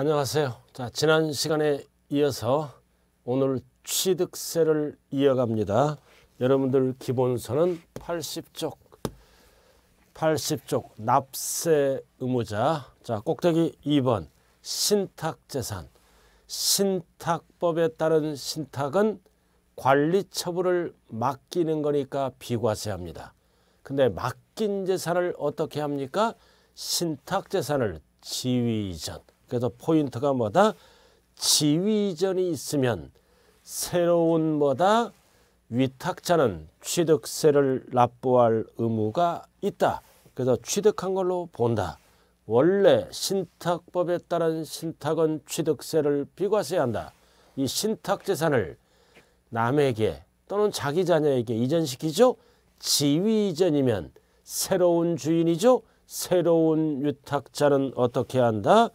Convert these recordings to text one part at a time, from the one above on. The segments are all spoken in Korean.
안녕하세요. 자, 지난 시간에 이어서 오늘 취득세를 이어갑니다. 여러분들 기본서는 80쪽, 80쪽 납세 의무자. 자, 꼭대기 2번 신탁재산. 신탁법에 따른 신탁은 관리 처분을 맡기는 거니까 비과세합니다. 근데 맡긴 재산을 어떻게 합니까? 신탁재산을 지위 이전. 그래서 포인트가 뭐다? 지휘전이 있으면 새로운 뭐다? 위탁자는 취득세를 납부할 의무가 있다. 그래서 취득한 걸로 본다. 원래 신탁법에 따른 신탁은 취득세를 비과세야 한다. 이 신탁재산을 남에게 또는 자기 자녀에게 이전시키죠. 지휘 이전이면 새로운 주인이죠. 새로운 위탁자는 어떻게 한다?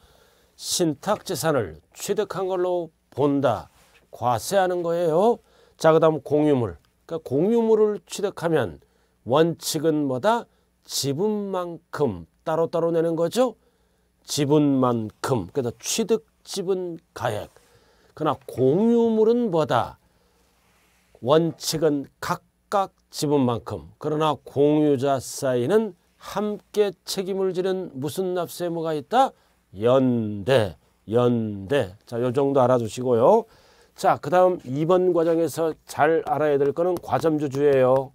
신탁 재산을 취득한 걸로 본다. 과세하는 거예요. 자, 그다음 공유물. 그러니까 공유물을 취득하면 원칙은 뭐다? 지분만큼 따로따로 내는 거죠. 지분만큼. 그래서 취득 지분 가액. 그러나 공유물은 뭐다? 원칙은 각각 지분만큼. 그러나 공유자 사이는 함께 책임을 지는 무슨 납세의무가 있다? 연대, 연대. 자, 요 정도 알아두시고요. 자, 그 다음 2번 과정에서 잘 알아야 될 거는 과점주주예요.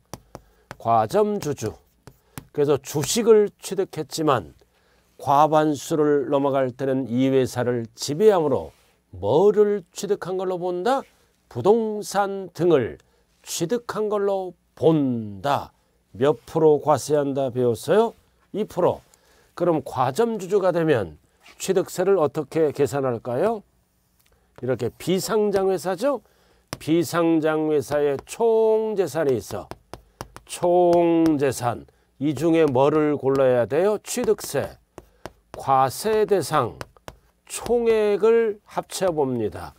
과점주주. 그래서 주식을 취득했지만 과반수를 넘어갈 때는 이 회사를 지배함으로 뭐를 취득한 걸로 본다? 부동산 등을 취득한 걸로 본다. 몇 프로 과세한다 배웠어요? 2%. 그럼 과점주주가 되면 취득세를 어떻게 계산할까요? 이렇게 비상장회사죠. 비상장회사의 총재산이 있어. 총재산. 이 중에 뭐를 골라야 돼요? 취득세, 과세대상, 총액을 합쳐봅니다.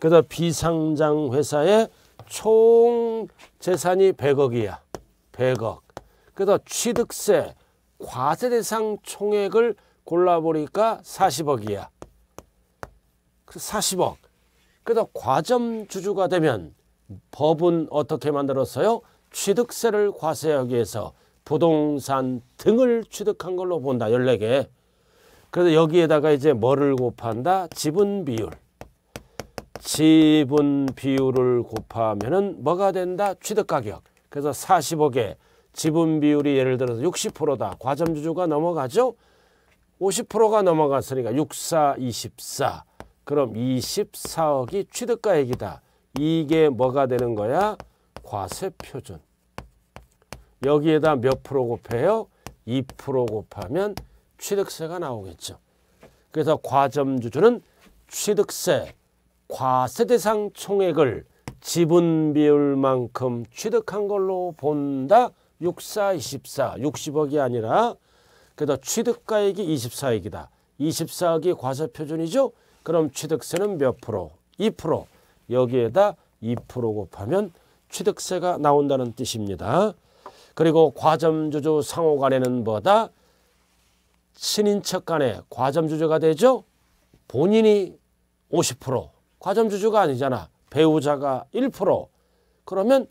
그래서 비상장 회사의 총 재산이 100억이야. 100억. 그래서 취득세, 과세대상 총액을 골라보니까 40억이야. 그 40억. 그래서 과점 주주가 되면 법은 어떻게 만들었어요? 취득세를 과세하기 위해서 부동산 등을 취득한 걸로 본다. 14개. 그래서 여기에다가 이제 뭐를 곱한다? 지분 비율. 지분 비율을 곱하면은 뭐가 된다? 취득 가격. 그래서 40억에 지분 비율이 예를 들어서 60%다. 과점 주주가 넘어가죠? 50%가 넘어갔으니까 64, 24. 그럼 24억이 취득가액이다. 이게 뭐가 되는 거야? 과세표준. 여기에다 몇 프로 곱해요? 2% 곱하면 취득세가 나오겠죠. 그래서 과점주주는 취득세, 과세 대상 총액을 지분 비율만큼 취득한 걸로 본다. 64, 24, 60억이 아니라 그래서 취득가액이 24억이다. 24억이 과세표준이죠. 그럼 취득세는 몇 프로? 2% 여기에다 2% 곱하면 취득세가 나온다는 뜻입니다. 그리고 과점주주 상호 간에는 뭐다? 친인척 간에 과점주주가 되죠. 본인이 50% 과점주주가 아니잖아. 배우자가 1% 그러면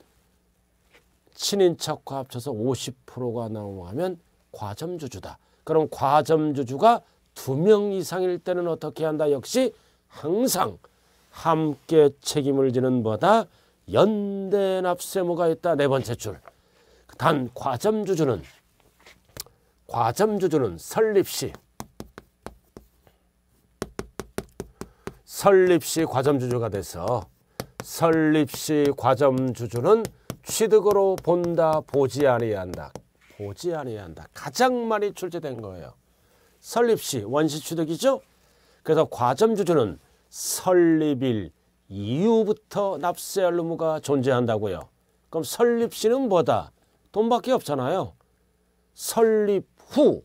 친인척과 합쳐서 50%가 나오면 과점주주다. 그럼 과점주주가 두 명 이상일 때는 어떻게 한다? 역시 항상 함께 책임을 지는 뭐다? 연대납세무가 있다. 네 번째 줄. 단 과점주주는 과점주주는 설립시 설립시 과점주주가 돼서 설립시 과점주주는 취득으로 본다 보지 아니한다. 보지 아니해야 한다. 가장 많이 출제된 거예요. 설립시 원시 취득이죠. 그래서 과점주주는 설립일 이후부터 납세할 의무가 존재한다고요. 그럼 설립시는 뭐다? 돈밖에 없잖아요. 설립 후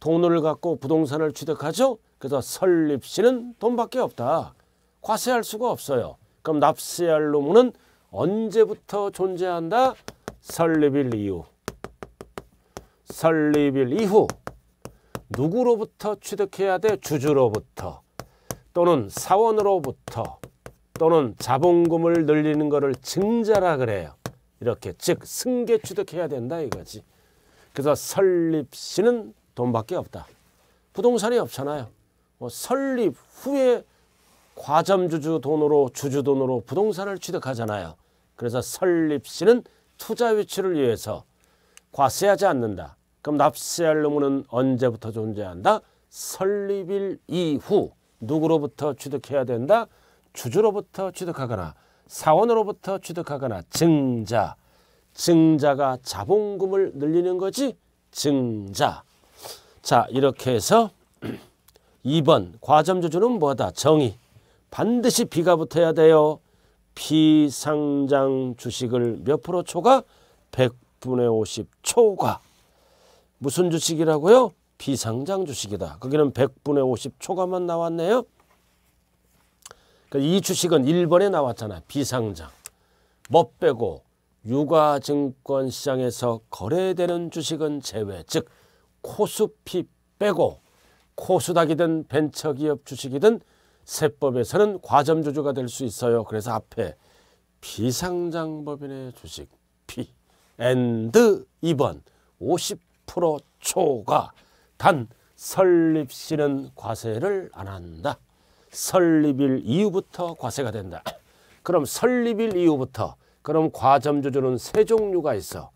돈을 갖고 부동산을 취득하죠. 그래서 설립시는 돈밖에 없다. 과세할 수가 없어요. 그럼 납세할 의무는 언제부터 존재한다? 설립일 이후. 설립일 이후 누구로부터 취득해야 돼? 주주로부터 또는 사원으로부터 또는 자본금을 늘리는 것을 증자라 그래요. 이렇게 즉 승계 취득해야 된다 이거지. 그래서 설립시는 돈밖에 없다. 부동산이 없잖아요. 뭐 설립 후에 과점주주 돈으로 주주 돈으로 부동산을 취득하잖아요. 그래서 설립시는 투자 위치를 위해서 과세하지 않는다. 그럼 납세할 의무는 언제부터 존재한다? 설립일 이후 누구로부터 취득해야 된다? 주주로부터 취득하거나 사원으로부터 취득하거나 증자 증자가 자본금을 늘리는 거지 증자 자 이렇게 해서 2번 과점주주는 뭐다 정의 반드시 비가 붙어야 돼요 비상장 주식을 몇 프로 초과 100분의 50 초과 무슨 주식이라고요? 비상장 주식이다. 거기는 100분의 50 초과만 나왔네요. 그러니까 이 주식은 1번에 나왔잖아 비상장. 뭐 빼고 육아증권 시장에서 거래되는 주식은 제외. 즉 코스피 빼고 코스닥이든 벤처기업 주식이든 세법에서는 과점주주가 될 수 있어요. 그래서 앞에 비상장법인의 주식 P 앤드 2번 50 프로 초과 단 설립시는 과세를 안 한다. 설립일 이후부터 과세가 된다. 그럼 설립일 이후부터 그럼 과점주주는 세 종류가 있어.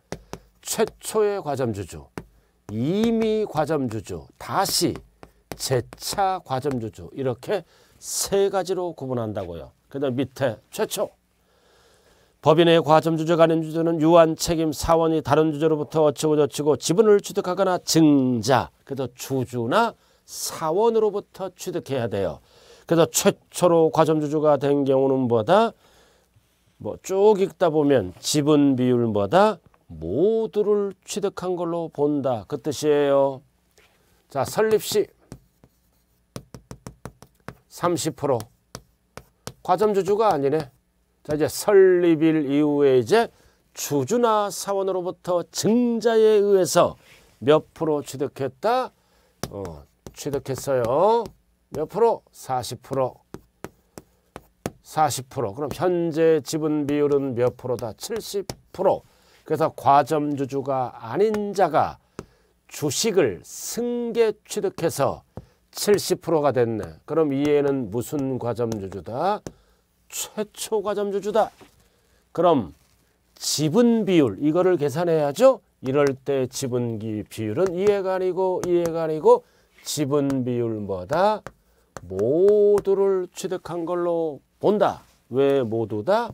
최초의 과점주주, 이미 과점주주, 다시 재차 과점주주 이렇게 세 가지로 구분한다고요. 그다음 밑에 최초, 법인의 과점주제 간음주주는 유한 책임 사원이 다른 주주로부터 어치고 저치고 지분을 취득하거나 증자 그래서 주주나 사원으로부터 취득해야 돼요. 그래서 최초로 과점주주가 된 경우는 뭐다? 뭐 쭉 읽다 보면 지분 비율 뭐다? 모두를 취득한 걸로 본다. 그 뜻이에요. 자, 설립시 30% 과점주주가 아니네. 자 이제 설립일 이후에 이제 주주나 사원으로부터 증자에 의해서 몇 프로 취득했다? 어, 취득했어요. 몇 프로? 40%. 40%. 그럼 현재 지분 비율은 몇 프로다? 70%. 그래서 과점주주가 아닌 자가 주식을 승계 취득해서 70%가 됐네. 그럼 이에는 무슨 과점주주다? 최초 가점주주다. 그럼 지분 비율 이거를 계산해야죠. 이럴 때지분 비율은 이해가리고 이해가리고 지분 비율보다 모두를 취득한 걸로 본다. 왜 모두다?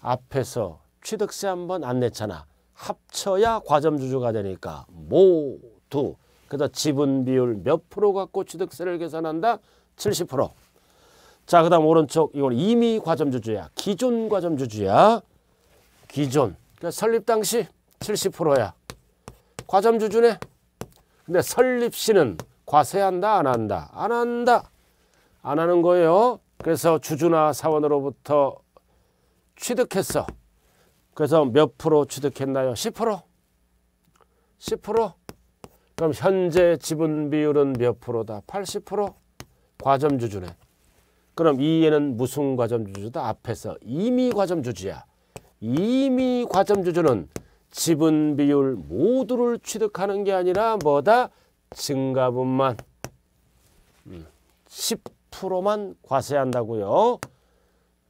앞에서 취득세 한번 안 냈잖아. 합쳐야 과점주주가 되니까 모두. 그래서 지분 비율 몇 프로 갖고 취득세를 계산한다? 70%. 자, 그 다음 오른쪽 이건 이미 과점주주야. 기존 과점주주야. 기존. 그러니까 설립 당시 70%야. 과점주주네. 근데 설립 시는 과세한다 안 한다? 안 한다. 안 하는 거예요. 그래서 주주나 사원으로부터 취득했어. 그래서 몇 프로 취득했나요? 10%? 10%? 그럼 현재 지분 비율은 몇 프로다? 80%? 과점주주네. 그럼 이에는 무슨 과점주주다? 앞에서 이미 과점주주야. 이미 과점주주는 지분 비율 모두를 취득하는 게 아니라 뭐다? 증가분만 10%만 음, 과세한다고요.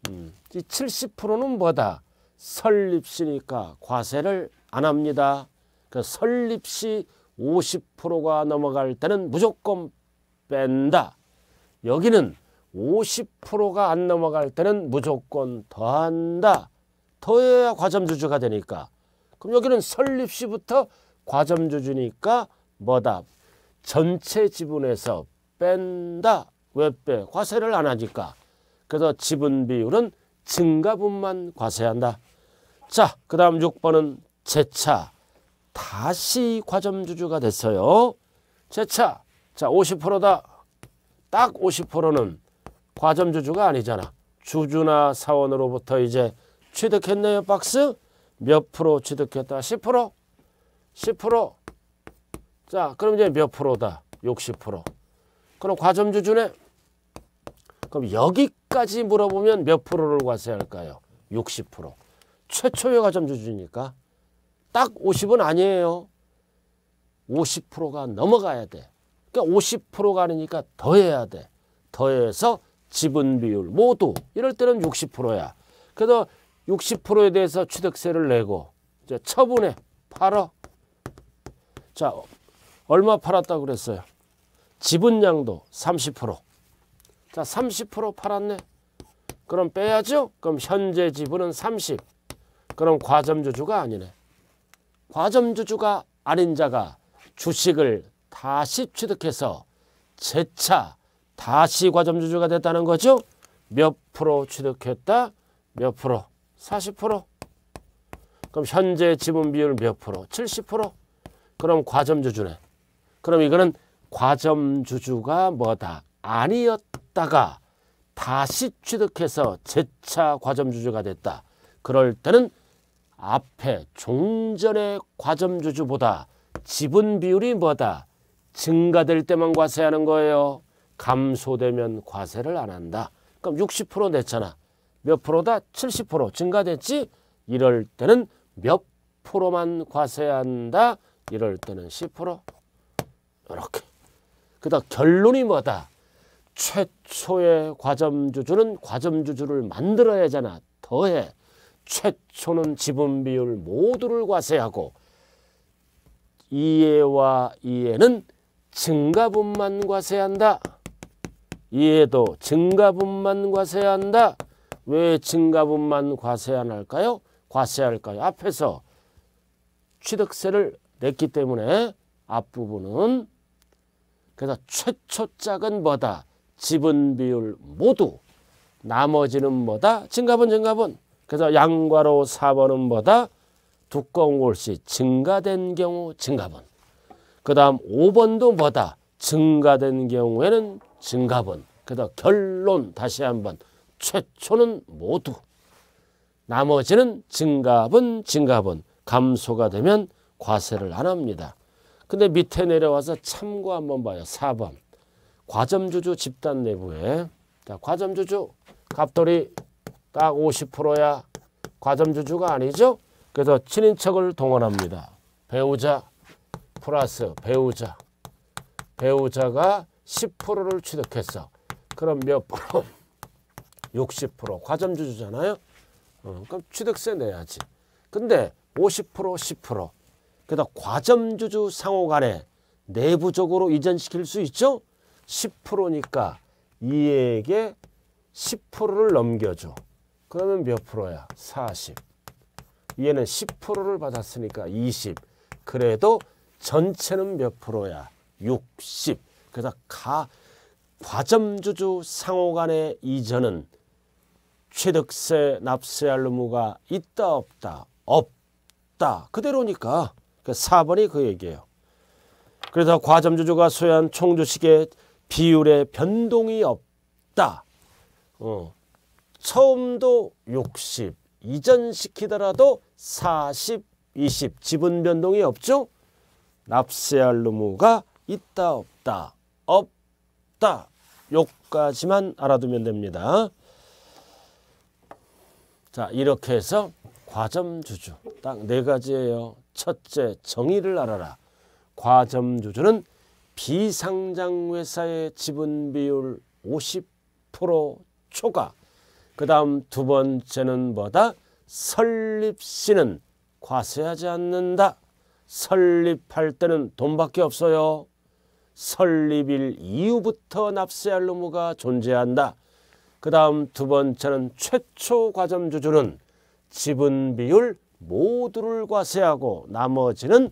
음, 이 70%는 뭐다? 설립시니까 과세를 안 합니다. 그 설립시 50%가 넘어갈 때는 무조건 뺀다. 여기는 50%가 안 넘어갈 때는 무조건 더한다. 더해야 과점주주가 되니까. 그럼 여기는 설립시부터 과점주주니까 뭐다? 전체 지분에서 뺀다. 왜 빼? 과세를 안 하니까. 그래서 지분 비율은 증가분만 과세한다. 자, 그 다음 6번은 재차. 다시 과점주주가 됐어요. 재차. 자, 50%다. 딱 50%는 과점주주가 아니잖아. 주주나 사원으로부터 이제 취득했네요 박스 몇 프로 취득했다 10% 10%자 그럼 이제 몇 프로다 60% 그럼 과점주주네 그럼 여기까지 물어보면 몇 프로를 과세할까요 60% 최초의 과점주주니까 딱 50은 아니에요 50%가 넘어가야 돼 그러니까 50%가 아니니까 더해야 돼 더해서 지분 비율 모두 이럴 때는 60%야. 그래서 60%에 대해서 취득세를 내고 이제 처분해 팔아자 얼마 팔았다 그랬어요? 지분량도 30%. 자 30% 팔았네. 그럼 빼야죠. 그럼 현재 지분은 30. 그럼 과점주주가 아니네. 과점주주가 아닌 자가 주식을 다시 취득해서 재차 다시 과점주주가 됐다는 거죠. 몇 프로 취득했다? 몇 프로? 40%. 그럼 현재 지분 비율 몇 프로? 70%. 그럼 과점주주네. 그럼 이거는 과점주주가 뭐다? 아니었다가 다시 취득해서 재차 과점주주가 됐다. 그럴 때는 앞에 종전의 과점주주보다 지분 비율이 뭐다? 증가될 때만 과세하는 거예요. 감소되면 과세를 안 한다. 그럼 60% 냈잖아. 몇 프로다? 70% 증가됐지? 이럴 때는 몇 프로만 과세한다? 이럴 때는 10% 이렇게. 그다음 결론이 뭐다? 최초의 과점주주는 과점주주를 만들어야잖아. 더해. 최초는 지분 비율 모두를 과세하고 이해와 이해는 증가분만 과세한다. 이에도 증가분만 과세한다. 왜 증가분만 과세 안 할까요? 과세할까요? 앞에서 취득세를 냈기 때문에 앞부분은 그래서 최초 짝은 뭐다? 지분 비율 모두 나머지는 뭐다? 증가분 증가분 그래서 양과로 4번은 뭐다? 두꺼운 꼴씨 증가된 경우 증가분 그 다음 5번도 뭐다? 증가된 경우에는 증가분 그다 결론 다시 한번 최초는 모두 나머지는 증가분 증가분 감소가 되면 과세를 안 합니다. 근데 밑에 내려와서 참고 한번 봐요. 4번 과점주주 집단 내부에 자, 과점주주 갑돌이 딱 50%야 과점주주가 아니죠. 그래서 친인척을 동원합니다. 배우자 플러스 배우자 배우자가 10%를 취득했어. 그럼 몇 프로? 60% 과점주주잖아요. 어, 그럼 취득세 내야지. 근데 50% 10% 그다 과점주주 상호 간에 내부적으로 이전시킬 수 있죠. 10%니까 이에게 10%를 넘겨줘. 그러면 몇 프로야? 40. 얘는 10%를 받았으니까 20. 그래도 전체는 몇 프로야? 60. 그래서 가 과점주주 상호 간의 이전은 취득세 납세할 의무가 있다 없다 없다 그대로니까 그 그러니까 4번이 그 얘기예요. 그래서 과점주주가 소유한 총주식의 비율의 변동이 없다. 어. 처음도 60 이전시키더라도 40 20 지분 변동이 없죠. 납세할 의무가 있다 없다. 없다. 요까지만 알아두면 됩니다. 자 이렇게 해서 과점주주 딱네 가지예요. 첫째 정의를 알아라. 과점주주는 비상장 회사의 지분 비율 50% 초과 그 다음 두 번째는 뭐다? 설립시는 과세하지 않는다. 설립할 때는 돈밖에 없어요. 설립일 이후부터 납세할 의무가 존재한다. 그 다음 두 번째는 최초 과점주주는 지분 비율 모두를 과세하고 나머지는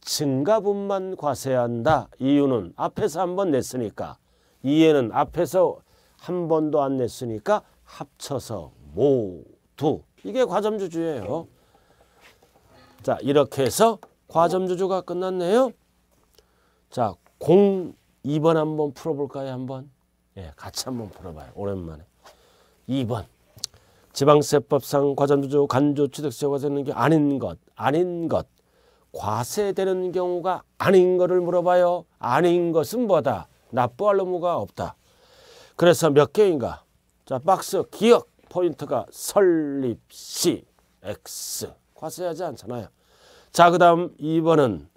증가분만 과세한다. 이유는 앞에서 한번 냈으니까 이해는 앞에서 한 번도 안 냈으니까 합쳐서 모두 이게 과점주주예요. 자 이렇게 해서 과점주주가 끝났네요. 자공 2번 한번 풀어볼까요? 한번? 예, 같이 한번 풀어봐요. 오랜만에. 2번. 지방세법상 과점주 간조 취득세 과세는 게 아닌 것, 아닌 것. 과세되는 경우가 아닌 것을 물어봐요. 아닌 것은 뭐다? 납부할 의무가 없다. 그래서 몇 개인가? 자, 박스 기억 포인트가 설립 시 X. 과세하지 않잖아요. 자, 그 다음 2번은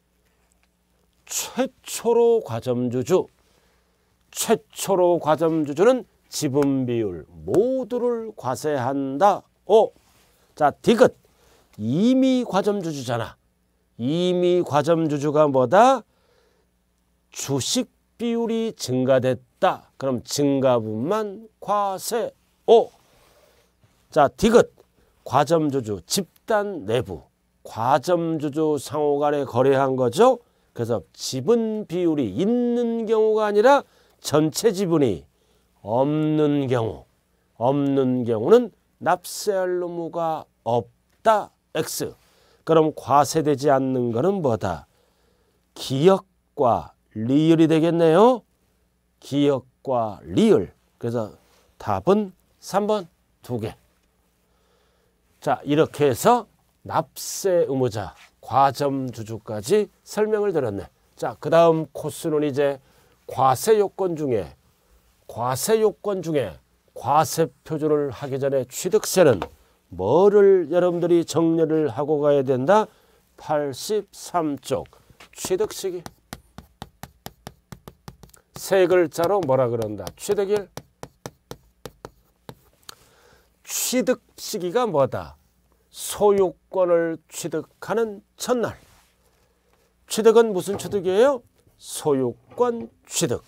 최초로 과점주주 최초로 과점주주는 지분 비율 모두를 과세한다. 오. 자, 디귿. 이미 과점주주잖아. 이미 과점주주가 뭐다? 주식 비율이 증가됐다. 그럼 증가분만 과세. 오. 자, 디귿. 과점주주 집단 내부. 과점주주 상호간에 거래한 거죠. 그래서 지분 비율이 있는 경우가 아니라 전체 지분이 없는 경우 없는 경우는 납세할 의무가 없다 X 그럼 과세되지 않는 것은 뭐다? 기억과 리을이 되겠네요. 기억과 리을 그래서 답은 3번 두 개. 자 이렇게 해서 납세 의무자 과점 주주까지 설명을 드렸네. 자, 그 다음 코스는 이제 과세 요건 중에 과세 요건 중에 과세 표준을 하기 전에 취득세는 뭐를 여러분들이 정리를 하고 가야 된다? 83쪽 취득시기 세 글자로 뭐라 그런다? 취득일 취득 시기가 뭐다? 소유권을 취득하는 첫날. 취득은 무슨 취득이에요? 소유권 취득.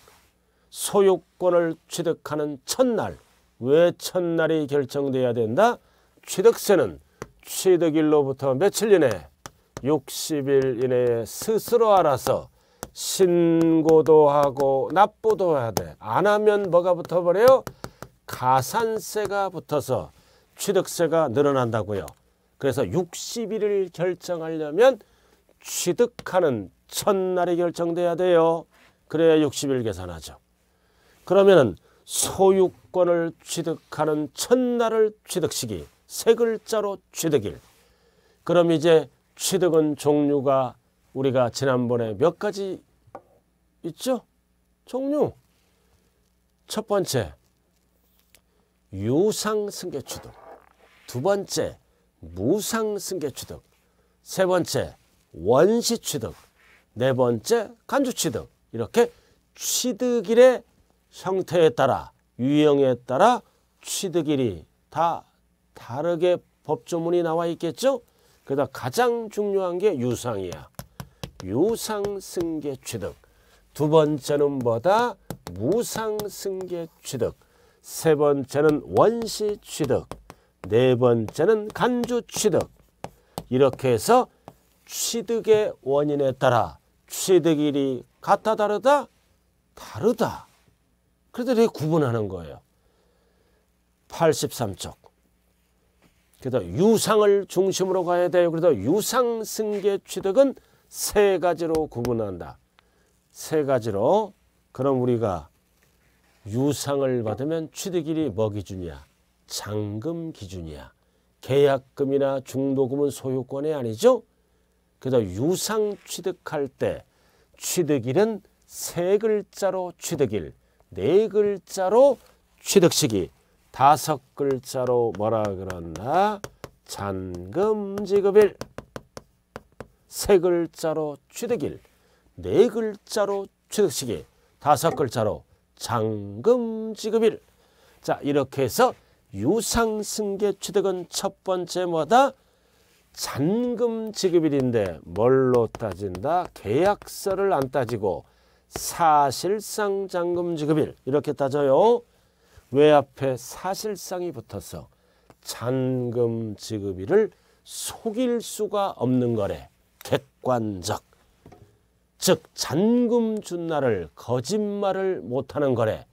소유권을 취득하는 첫날. 왜 첫날이 결정돼야 된다? 취득세는 취득일로부터 며칠 이내 60일 이내에 스스로 알아서 신고도 하고 납부도 해야 돼. 안 하면 뭐가 붙어버려요? 가산세가 붙어서 취득세가 늘어난다고요. 그래서 60일을 결정하려면 취득하는 첫날이 결정돼야 돼요. 그래야 60일 계산하죠. 그러면은 소유권을 취득하는 첫날을 취득시기 세 글자로 취득일. 그럼 이제 취득은 종류가 우리가 지난번에 몇 가지 있죠? 종류. 첫 번째 유상 승계 취득. 두 번째 무상 승계 취득, 세 번째 원시 취득, 네 번째 간주 취득 이렇게 취득일의 형태에 따라 유형에 따라 취득일이 다 다르게 법조문이 나와 있겠죠? 그다 가장 중요한 게 유상이야. 유상 승계 취득. 두 번째는 뭐다? 무상 승계 취득. 세 번째는 원시 취득. 네 번째는 간주 취득. 이렇게 해서 취득의 원인에 따라 취득일이 같아 다르다? 다르다. 그래서 이렇게 구분하는 거예요. 83쪽. 그래서 유상을 중심으로 가야 돼요. 그래서 유상 승계 취득은 세 가지로 구분한다. 세 가지로. 그럼 우리가 유상을 받으면 취득일이 뭐 기준이야? 잔금 기준이야. 계약금이나 중도금은 소유권이 아니죠. 그래서 유상 취득할 때 취득일은 세 글자로 취득일, 네 글자로 취득시기, 다섯 글자로 뭐라 그런다? 잔금 지급일. 세 글자로 취득일, 네 글자로 취득시기, 다섯 글자로 잔금 지급일. 자, 이렇게 해서 유상승계 취득은 첫 번째 뭐다? 잔금 지급일인데 뭘로 따진다? 계약서를 안 따지고 사실상 잔금 지급일 이렇게 따져요. 왜 앞에 사실상이 붙어서 잔금 지급일을 속일 수가 없는 거래. 객관적. 즉 잔금 준 날을 거짓말을 못하는 거래.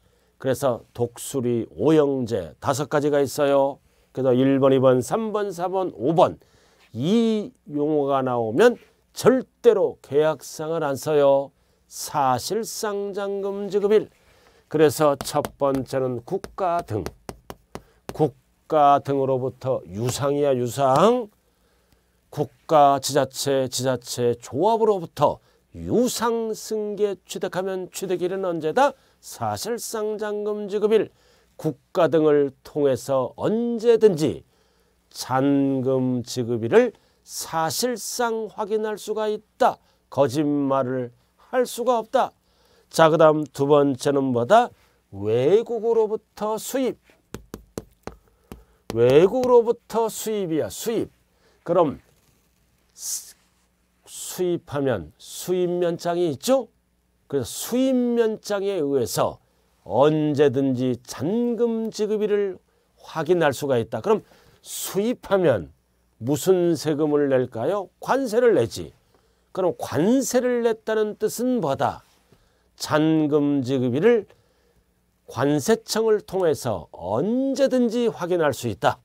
그래서 독수리, 오형제 다섯 가지가 있어요. 그래서 1번, 2번, 3번, 4번, 5번 이 용어가 나오면 절대로 계약상을 안 써요. 사실상 잔금 지급일. 그래서 첫 번째는 국가 등. 국가 등으로부터 유상이야 유상. 국가 지자체 지자체 조합으로부터 유상 승계 취득하면 취득일은 언제다? 사실상 잔금 지급일 국가 등을 통해서 언제든지 잔금 지급일을 사실상 확인할 수가 있다. 거짓말을 할 수가 없다. 자, 그 다음 두 번째는 뭐다? 외국으로부터 수입. 외국으로부터 수입이야. 수입. 그럼 수입하면 수입 면장이 있죠? 그래서 수입면장에 의해서 언제든지 잔금 지급일을 확인할 수가 있다. 그럼 수입하면 무슨 세금을 낼까요? 관세를 내지. 그럼 관세를 냈다는 뜻은 뭐다? 잔금 지급일을 관세청을 통해서 언제든지 확인할 수 있다.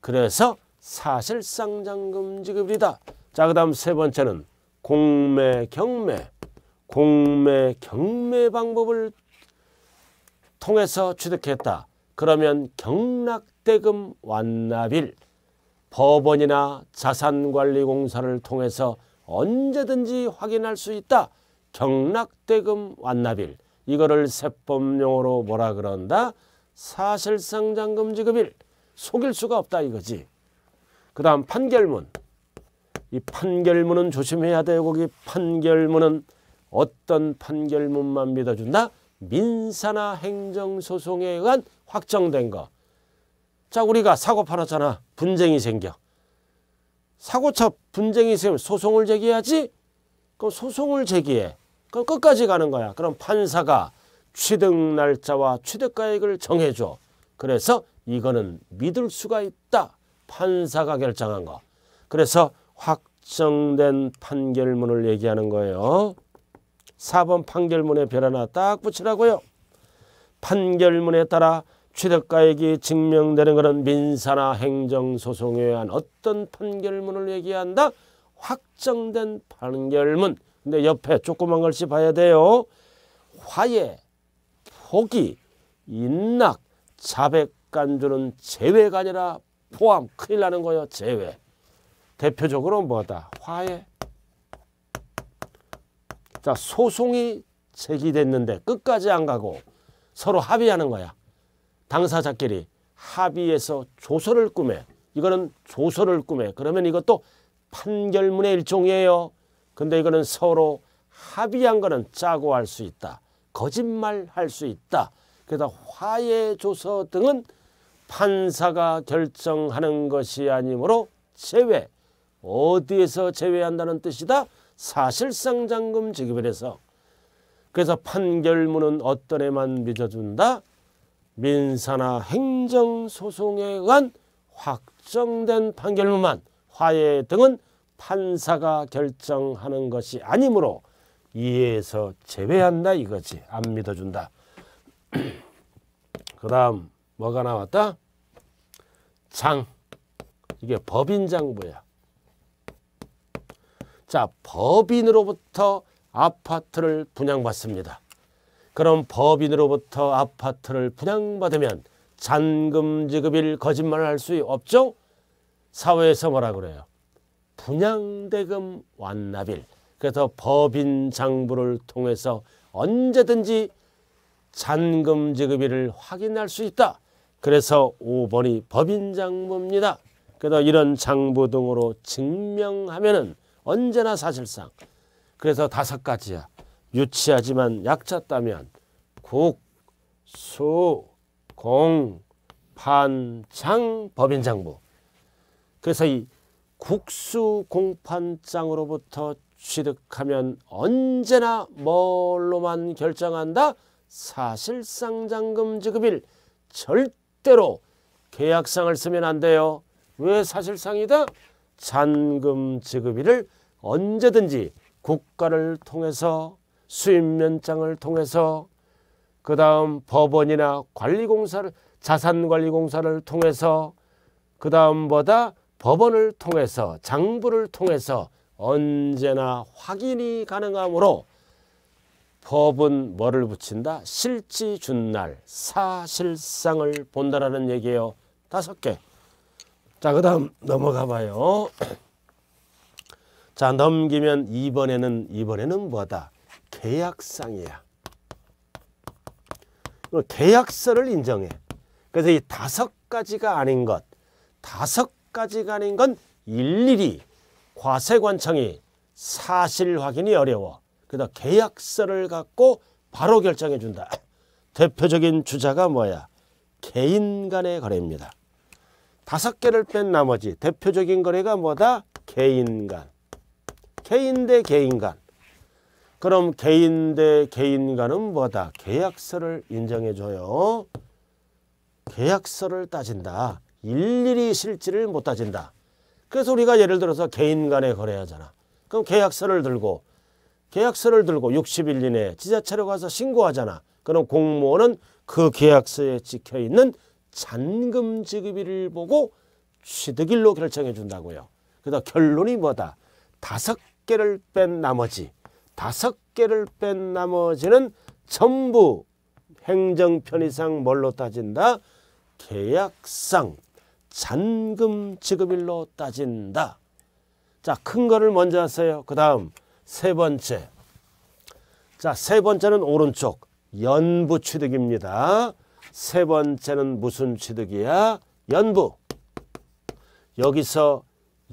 그래서 사실상 잔금 지급이다. 자, 그 다음 세 번째는 공매 경매. 공매 경매 방법을 통해서 취득했다. 그러면 경락대금 완납일 법원이나 자산관리공사를 통해서 언제든지 확인할 수 있다. 경락대금 완납일 이거를 세법용어로 뭐라 그런다? 사실상 잔금 지급일 속일 수가 없다 이거지. 그 다음 판결문 이 판결문은 조심해야 돼요. 거기 판결문은 어떤 판결문만 믿어준다? 민사나 행정소송에 의한 확정된 거. 자 우리가 사고 팔았잖아. 분쟁이 생겨. 사고차 분쟁이 생기면 소송을 제기해야지. 그럼 소송을 제기해. 그럼 끝까지 가는 거야. 그럼 판사가 취득 날짜와 취득가액을 정해줘. 그래서 이거는 믿을 수가 있다. 판사가 결정한 거. 그래서 확정된 판결문을 얘기하는 거예요. 4번 판결문에 별 하나 딱 붙이라고요. 판결문에 따라 취득가액이 증명되는 것은 민사나 행정소송에 의한 어떤 판결문을 얘기한다? 확정된 판결문. 근데 옆에 조그만 글씨 봐야 돼요. 화해, 포기, 인낙 자백간주는 제외가 아니라 포함, 큰일 나는 거예요. 제외. 대표적으로 뭐다? 화해, 자, 소송이 제기됐는데 끝까지 안 가고 서로 합의하는 거야. 당사자끼리 합의해서 조서를 꾸며. 이거는 조서를 꾸며. 그러면 이것도 판결문의 일종이에요. 근데 이거는 서로 합의한 거는 짜고 할 수 있다. 거짓말 할 수 있다. 그래 화해 조서 등은 판사가 결정하는 것이 아니므로 제외. 어디에서 제외한다는 뜻이다? 사실상 잔금 지급을 해서 그래서 판결문은 어떤 애만 믿어준다? 민사나 행정소송에 의한 확정된 판결문만 화해 등은 판사가 결정하는 것이 아니므로 이에서 제외한다 이거지 안 믿어준다 그 다음 뭐가 나왔다? 장 이게 법인장부야 자, 법인으로부터 아파트를 분양받습니다. 그럼 법인으로부터 아파트를 분양받으면 잔금 지급일 거짓말을 할 수 없죠? 사회에서 뭐라 그래요? 분양대금 완납일. 그래서 법인 장부를 통해서 언제든지 잔금 지급일을 확인할 수 있다. 그래서 5번이 법인 장부입니다. 그래서 이런 장부 등으로 증명하면은 언제나 사실상. 그래서 다섯 가지야. 유치하지만 약쳤다면 국, 수, 공, 판, 장, 법인장부. 그래서 이 국수 공판장으로부터 취득하면 언제나 뭘로만 결정한다? 사실상 잔금 지급일 절대로 계약상을 쓰면 안 돼요. 왜 사실상이다? 잔금 지급일을 언제든지 국가를 통해서 수입면장을 통해서 그 다음 법원이나 관리공사를 자산관리공사를 통해서 그 다음보다 법원을 통해서 장부를 통해서 언제나 확인이 가능하므로 법은 뭐를 붙인다? 실지 준날 사실상을 본다라는 얘기예요. 다섯 개. 자, 그 다음 넘어가 봐요. 자 넘기면 2번에는 이번에는 뭐다? 계약상이야. 계약서를 인정해. 그래서 이 다섯 가지가 아닌 것, 다섯 가지가 아닌 건 일일이 과세관청이 사실 확인이 어려워. 그래서 계약서를 갖고 바로 결정해 준다. 대표적인 주자가 뭐야? 개인 간의 거래입니다. 다섯 개를 뺀 나머지 대표적인 거래가 뭐다? 개인 간. 개인 대 개인간. 그럼 개인 대 개인간은 뭐다? 계약서를 인정해줘요. 계약서를 따진다. 일일이 실질을 못 따진다. 그래서 우리가 예를 들어서 개인 간의 거래하잖아. 그럼 계약서를 들고 계약서를 들고 60일 이내에 지자체로 가서 신고하잖아. 그럼 공무원은 그 계약서에 찍혀있는 잔금 지급일을 보고 취득일로 결정해 준다고요. 그래서 결론이 뭐다? 다섯 개를 뺀 나머지 다섯 개를 뺀 나머지는 전부 행정 편의상 뭘로 따진다? 계약상 잔금 지급일로 따진다. 자, 큰 거를 먼저 하세요. 그 다음 세 번째. 자, 세 번째는 오른쪽 연부 취득입니다. 세 번째는 무슨 취득이야? 연부. 여기서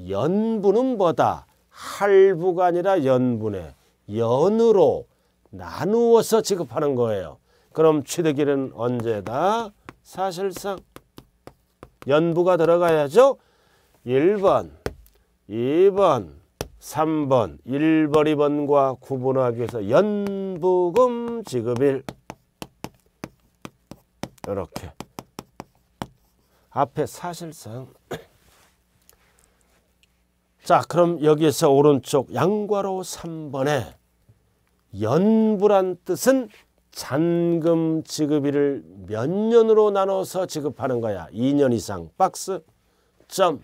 연부는 뭐다? 할부가 아니라 연분에 연으로 나누어서 지급하는 거예요. 그럼 취득일은 언제다? 사실상 연부가 들어가야죠. 1번, 2번, 3번, 1번, 2번과 구분하기 위해서 연부금 지급일 이렇게 앞에 사실상 자 그럼 여기에서 오른쪽 양괄호 3번에 연부란 뜻은 잔금 지급일을 몇 년으로 나눠서 지급하는 거야. 2년 이상 박스 점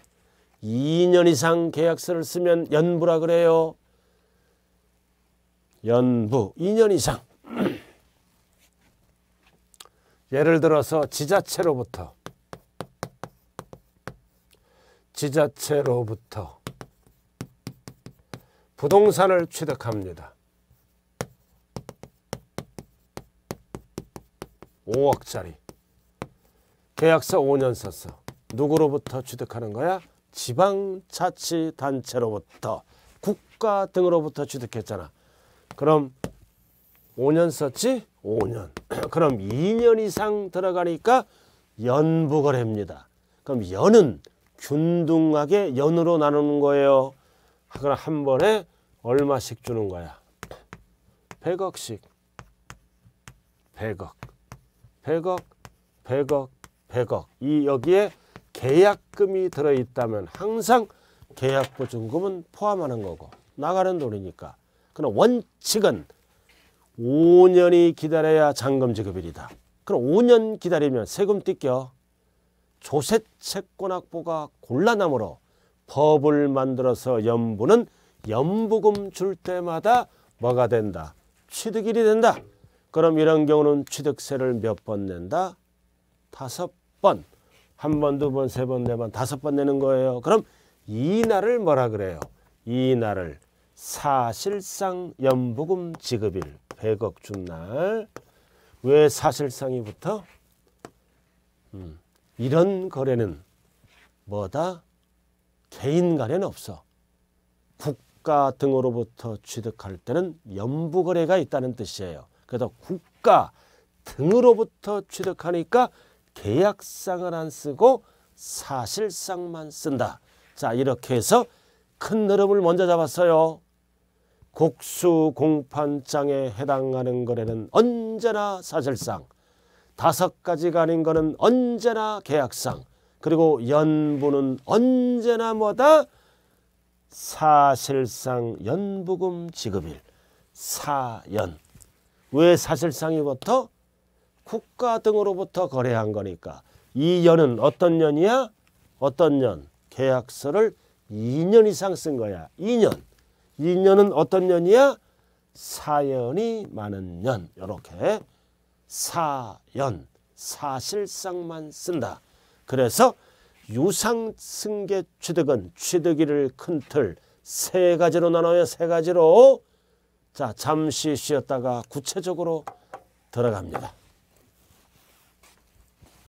2년 이상 계약서를 쓰면 연부라 그래요. 연부 2년 이상 예를 들어서 지자체로부터 지자체로부터 부동산을 취득합니다. 5억짜리 계약서 5년 썼어. 누구로부터 취득하는 거야? 지방자치단체로부터 국가 등으로부터 취득했잖아. 그럼 5년 썼지? 5년. 그럼 2년 이상 들어가니까 연부거래입니다. 그럼 연은 균등하게 연으로 나누는 거예요. 그럼 한 번에 얼마씩 주는 거야? 100억씩. 100억. 100억, 100억, 100억. 이 여기에 계약금이 들어있다면 항상 계약보증금은 포함하는 거고 나가는 돈이니까. 그러 원칙은 5년이 기다려야 잔금 지급일이다. 그럼 5년 기다리면 세금 뜯겨 조세 채권 확보가 곤란하므로 법을 만들어서 연부는 연부금 줄 때마다 뭐가 된다? 취득일이 된다. 그럼 이런 경우는 취득세를 몇 번 낸다? 다섯 번. 한 번, 두 번, 세 번, 네 번, 다섯 번 내는 거예요. 그럼 이날을 뭐라 그래요? 이날을 사실상 연부금 지급일 100억 준 날. 왜 사실상이 붙어? 음, 이런 거래는 뭐다? 개인 간에는 없어. 국가 등으로부터 취득할 때는 연부거래가 있다는 뜻이에요. 그래서 국가 등으로부터 취득하니까 계약상을 안 쓰고 사실상만 쓴다. 자 이렇게 해서 큰 흐름을 먼저 잡았어요. 곡수 공판장에 해당하는 거래는 언제나 사실상 다섯 가지가 아닌 거는 언제나 계약상 그리고 연부는 언제나 뭐다 사실상 연부금 지급일 사연 왜 사실상이부터 국가 등으로부터 거래한 거니까 이 연은 어떤 년이야? 어떤 년? 계약서를 2년 이상 쓴 거야. 2년. 2년은 어떤 년이야? 사연이 많은 년. 이렇게 사연, 사실상만 쓴다. 그래서 유상승계 취득은 취득일을 큰 틀 세 가지로 나눠요. 세 가지로. 자, 잠시 쉬었다가 구체적으로 들어갑니다.